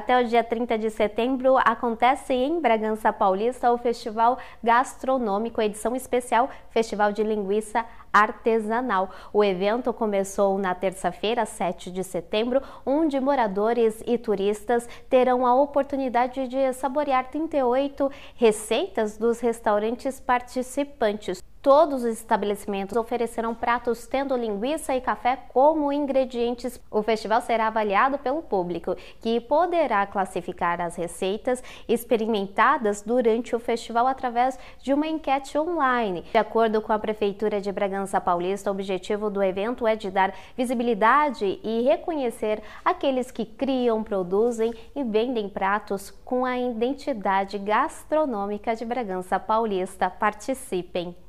Até o dia 30 de setembro acontece em Bragança Paulista o Festival Gastronômico, edição especial Festival de Linguiça artesanal. O evento começou na terça-feira, 7 de setembro, onde moradores e turistas terão a oportunidade de saborear 38 receitas dos restaurantes participantes. Todos os estabelecimentos oferecerão pratos tendo linguiça e café como ingredientes. O festival será avaliado pelo público, que poderá classificar as receitas experimentadas durante o festival através de uma enquete online. De acordo com a Prefeitura de Bragança Paulista, o objetivo do evento é de dar visibilidade e reconhecer aqueles que criam, produzem e vendem pratos com a identidade gastronômica de Bragança Paulista. Participem!